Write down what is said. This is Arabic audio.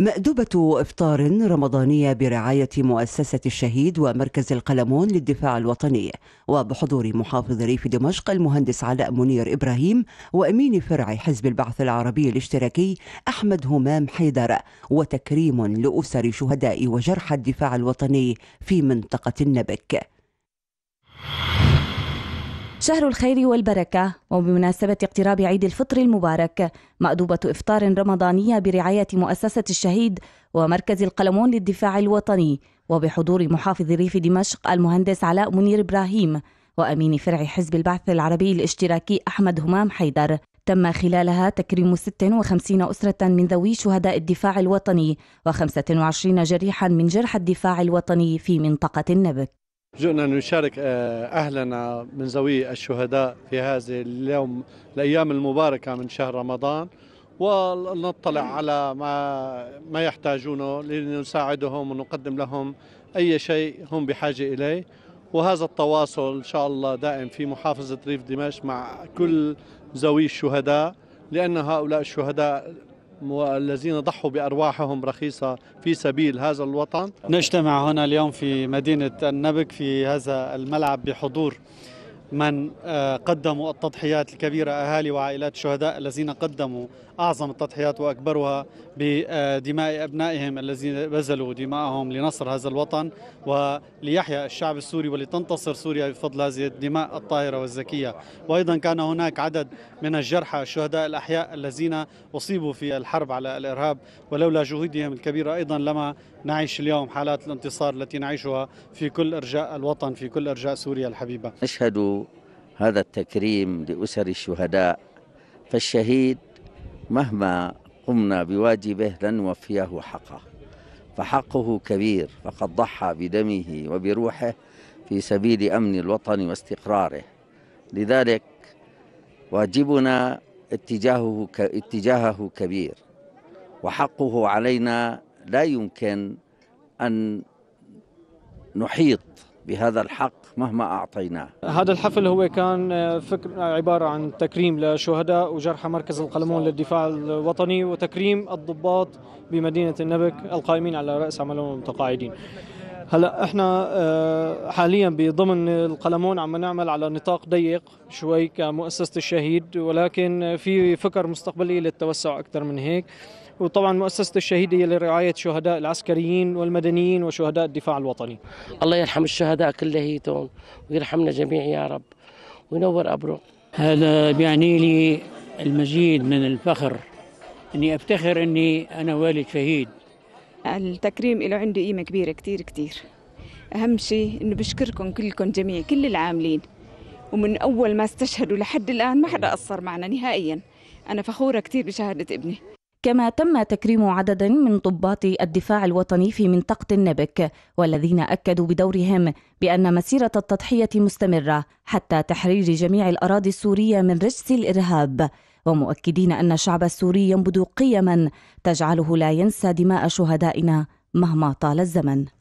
مأدبة إفطار رمضانية برعاية مؤسسة الشهيد ومركز القلمون للدفاع الوطني وبحضور محافظ ريف دمشق المهندس علاء منير إبراهيم وأمين فرع حزب البعث العربي الاشتراكي أحمد همام حيدر وتكريم لأسر شهداء وجرحى الدفاع الوطني في منطقة النبك شهر الخير والبركة وبمناسبة اقتراب عيد الفطر المبارك مأدوبة إفطار رمضانية برعاية مؤسسة الشهيد ومركز القلمون للدفاع الوطني وبحضور محافظ ريف دمشق المهندس علاء منير إبراهيم وأمين فرع حزب البعث العربي الاشتراكي أحمد همام حيدر تم خلالها تكريم 56 أسرة من ذوي شهداء الدفاع الوطني و25 جريحا من جرح الدفاع الوطني في منطقة النبك جئنا نشارك آه، أهلنا من زوية الشهداء في هذه اليوم الأيام المباركة من شهر رمضان ونطلع نعم. على ما ما يحتاجونه لنساعدهم ونقدم لهم أي شيء هم بحاجة إليه وهذا التواصل إن شاء الله دائم في محافظة ريف دمشق مع كل زوي الشهداء لأن هؤلاء الشهداء والذين ضحوا بأرواحهم رخيصة في سبيل هذا الوطن نجتمع هنا اليوم في مدينة النبك في هذا الملعب بحضور من آه، قدموا التضحيات الكبيرة أهالي وعائلات الشهداء الذين قدموا أعظم التضحيات وأكبرها بدماء أبنائهم الذين بذلوا دماءهم لنصر هذا الوطن وليحيا الشعب السوري ولتنتصر سوريا بفضل هذه الدماء الطاهرة والزكية وأيضا كان هناك عدد من الجرحى الشهداء الأحياء الذين أصيبوا في الحرب على الإرهاب ولولا جهودهم الكبيرة أيضا لما نعيش اليوم حالات الانتصار التي نعيشها في كل أرجاء الوطن في كل أرجاء سوريا الحبيبة أشهد هذا التكريم لأسر الشهداء فالشهيد مهما قمنا بواجبه لن نوفيه حقه فحقه كبير فقد ضحى بدمه وبروحه في سبيل أمن الوطن واستقراره لذلك واجبنا اتجاهه اتجاهه كبير وحقه علينا لا يمكن أن نحيط بهذا الحق مهما أعطيناه هذا الحفل هو كان آه، فكر آه، عبارة عن تكريم لشهداء وجرحى مركز القلمون للدفاع الوطني وتكريم الضباط بمدينة النبك القائمين على رأس عملهم المتقاعدين هلا احنا آه، حاليا بضمن القلمون عم نعمل على نطاق ضيق شوي كمؤسسه الشهيد ولكن في فكر مستقبلي للتوسع اكثر من هيك وطبعا مؤسسة الشهيد هي لرعاية شهداء العسكريين والمدنيين وشهداء الدفاع الوطني الله يرحم الشهداء كلهيتهم ويرحمنا جميع يا رب وينور أبره هذا بيعني لي المزيد من الفخر أني أفتخر أني أنا والد شهيد التكريم له عنده قيمة كبيرة كتير كتير أهم شيء أنه بشكركم كلكم جميع كل العاملين ومن أول ما استشهدوا لحد الآن ما حدا قصر معنا نهائيا أنا فخورة كتير بشهادة ابني كما تم تكريم عدد من ضباط الدفاع الوطني في منطقة النبك والذين أكدوا بدورهم بأن مسيرة التضحية مستمرة حتى تحرير جميع الأراضي السورية من رجس الإرهاب ومؤكدين أن الشعب السوري ينبذ قيما تجعله لا ينسى دماء شهدائنا مهما طال الزمن